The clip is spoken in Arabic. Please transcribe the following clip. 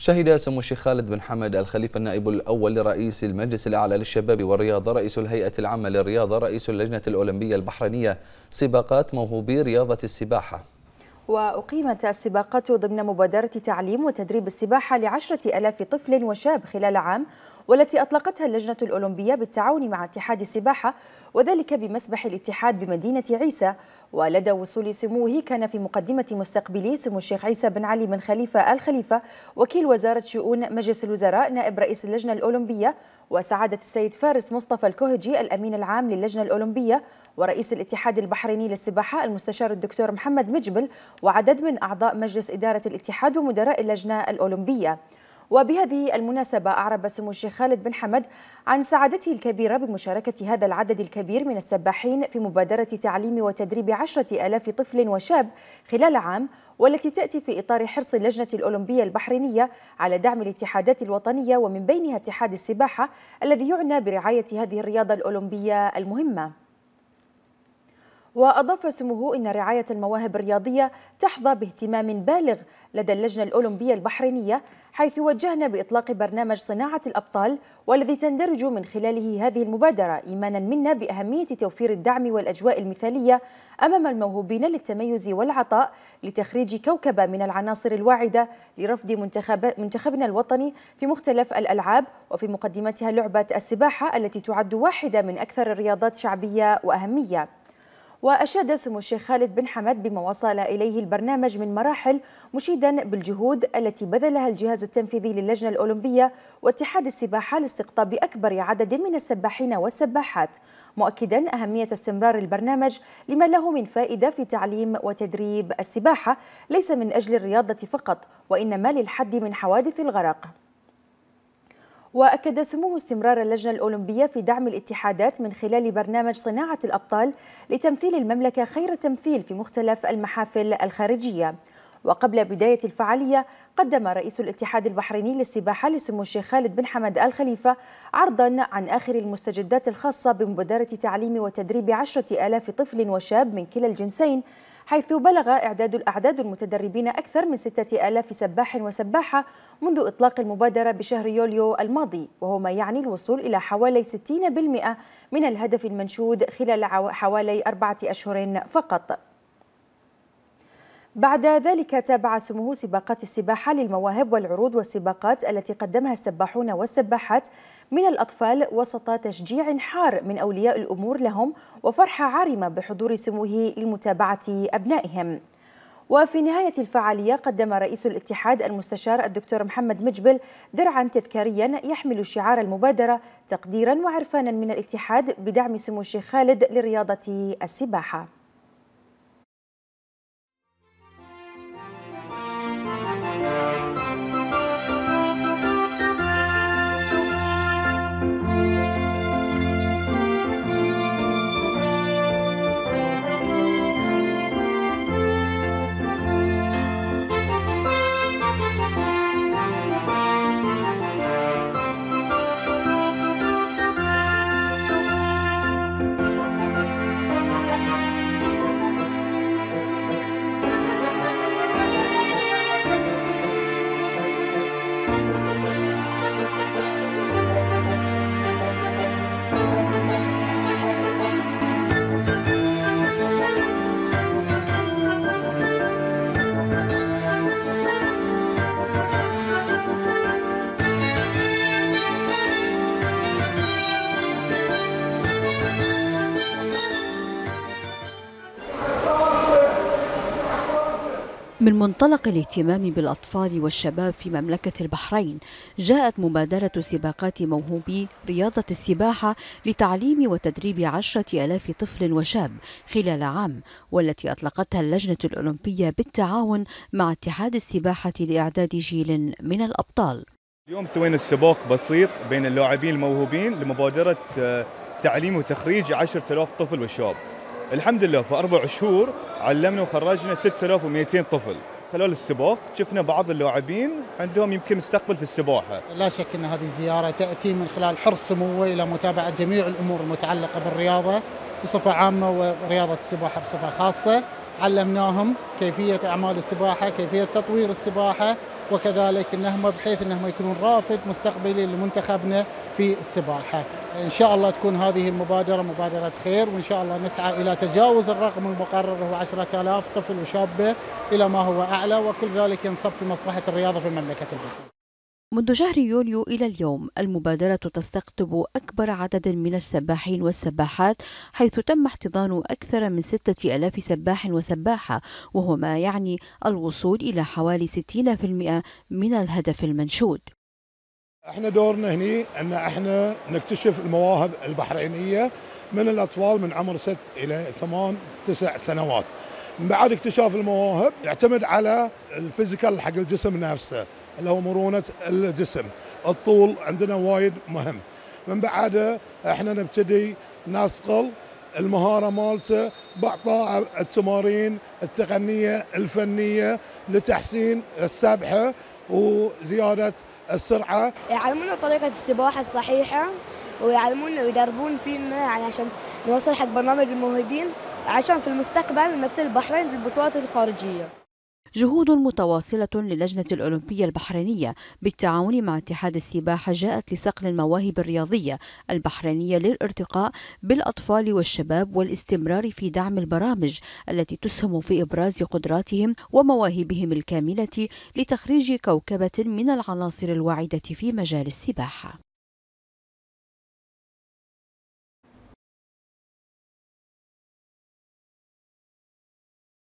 شهد سمو الشيخ خالد بن حمد الخليفة النائب الأول لرئيس المجلس الأعلى للشباب والرياضة رئيس الهيئة العامة للرياضة رئيس اللجنة الأولمبية البحرينية سباقات موهوبي رياضة السباحة وأقيمت السباقات ضمن مبادرة تعليم وتدريب السباحة لعشرة ألاف طفل وشاب خلال عام والتي أطلقتها اللجنة الأولمبية بالتعاون مع اتحاد السباحة وذلك بمسبح الاتحاد بمدينة عيسى ولدى وصول سموه كان في مقدمة مستقبلي سمو الشيخ عيسى بن علي بن خليفة الخليفة وكيل وزارة شؤون مجلس الوزراء نائب رئيس اللجنة الأولمبية وسعادة السيد فارس مصطفى الكوهجي الأمين العام للجنة الأولمبية ورئيس الاتحاد البحريني للسباحة المستشار الدكتور محمد مجبل وعدد من أعضاء مجلس إدارة الاتحاد ومدراء اللجنة الأولمبية وبهذه المناسبة أعرب سمو الشيخ خالد بن حمد عن سعادته الكبيرة بمشاركة هذا العدد الكبير من السباحين في مبادرة تعليم وتدريب عشرة ألاف طفل وشاب خلال عام والتي تأتي في إطار حرص اللجنة الأولمبية البحرينية على دعم الاتحادات الوطنية ومن بينها اتحاد السباحة الذي يعنى برعاية هذه الرياضة الأولمبية المهمة وأضاف سموه إن رعاية المواهب الرياضية تحظى باهتمام بالغ لدى اللجنة الأولمبية البحرينية حيث وجهنا بإطلاق برنامج صناعة الأبطال والذي تندرج من خلاله هذه المبادرة إيمانا منا بأهمية توفير الدعم والأجواء المثالية أمام الموهوبين للتميز والعطاء لتخريج كوكبة من العناصر الواعدة لرفض منتخب منتخبنا الوطني في مختلف الألعاب وفي مقدمتها لعبة السباحة التي تعد واحدة من أكثر الرياضات شعبية وأهمية وأشاد سمو الشيخ خالد بن حمد بما وصل إليه البرنامج من مراحل مشيدا بالجهود التي بذلها الجهاز التنفيذي للجنة الأولمبية واتحاد السباحة لاستقطاب أكبر عدد من السباحين والسباحات مؤكدا أهمية استمرار البرنامج لما له من فائدة في تعليم وتدريب السباحة ليس من أجل الرياضة فقط وإنما للحد من حوادث الغرق وأكد سموه استمرار اللجنة الأولمبية في دعم الاتحادات من خلال برنامج صناعة الأبطال لتمثيل المملكة خير تمثيل في مختلف المحافل الخارجية وقبل بداية الفعالية قدم رئيس الاتحاد البحريني للسباحة لسمو الشيخ خالد بن حمد آل خليفة عرضا عن آخر المستجدات الخاصة بمبادرة تعليم وتدريب عشرة آلاف طفل وشاب من كلا الجنسين حيث بلغ إعداد الأعداد المتدربين أكثر من 6000 سباح وسباحة منذ إطلاق المبادرة بشهر يوليو الماضي وهو ما يعني الوصول إلى حوالي 60% من الهدف المنشود خلال حوالي أربعة أشهر فقط بعد ذلك تابع سموه سباقات السباحة للمواهب والعروض والسباقات التي قدمها السباحون والسباحات من الأطفال وسط تشجيع حار من أولياء الأمور لهم وفرحة عارمة بحضور سموه لمتابعة أبنائهم وفي نهاية الفعالية قدم رئيس الاتحاد المستشار الدكتور محمد مجبل درعا تذكاريا يحمل شعار المبادرة تقديرا وعرفانا من الاتحاد بدعم سمو الشيخ خالد لرياضة السباحة من منطلق الاهتمام بالأطفال والشباب في مملكة البحرين جاءت مبادرة سباقات موهوبي رياضة السباحة لتعليم وتدريب عشرة ألاف طفل وشاب خلال عام والتي أطلقتها اللجنة الأولمبية بالتعاون مع اتحاد السباحة لإعداد جيل من الأبطال اليوم سوينا سباق بسيط بين اللاعبين الموهوبين لمبادرة آه، تعليم وتخريج عشرة ألاف طفل وشاب الحمد لله في اربع شهور علمنا وخرجنا 6200 طفل خلال السباق شفنا بعض اللاعبين عندهم يمكن مستقبل في السباحه. لا شك ان هذه الزياره تاتي من خلال حرص سموه الى متابعه جميع الامور المتعلقه بالرياضه بصفه عامه ورياضه السباحه بصفه خاصه. علمناهم كيفية أعمال السباحة كيفية تطوير السباحة وكذلك أنهم بحيث أنهم يكونون رافد مستقبلي لمنتخبنا في السباحة إن شاء الله تكون هذه المبادرة مبادرة خير وإن شاء الله نسعى إلى تجاوز الرقم المقرر هو 10000 طفل وشابة إلى ما هو أعلى وكل ذلك ينصب في مصلحة الرياضة في المملكة البحرين. منذ شهر يوليو إلى اليوم المبادرة تستقطب أكبر عدد من السباحين والسباحات حيث تم احتضان أكثر من ستة ألاف سباح وسباحة وهو ما يعني الوصول إلى حوالي 60% من الهدف المنشود احنا دورنا هني ان احنا نكتشف المواهب البحرينيه من الاطفال من عمر ست الى ثمان تسع سنوات. من بعد اكتشاف المواهب يعتمد على الفيزيكال حق الجسم نفسه، اللي هو مرونه الجسم الطول عندنا وايد مهم من بعدها احنا نبتدي نصقل المهارة مالته بأعطاء التمارين التقنية الفنية لتحسين السبحة وزيادة السرعة يعلمونا طريقة السباحة الصحيحة ويعلمونا ويدربون فينا يعني عشان نوصل حق برنامج الموهوبين عشان في المستقبل نمثل البحرين في البطولات الخارجية جهود متواصلة للجنة الأولمبية البحرينية بالتعاون مع اتحاد السباحة جاءت لصقل المواهب الرياضية البحرينية للارتقاء بالأطفال والشباب والاستمرار في دعم البرامج التي تسهم في إبراز قدراتهم ومواهبهم الكاملة لتخريج كوكبة من العناصر الواعدة في مجال السباحة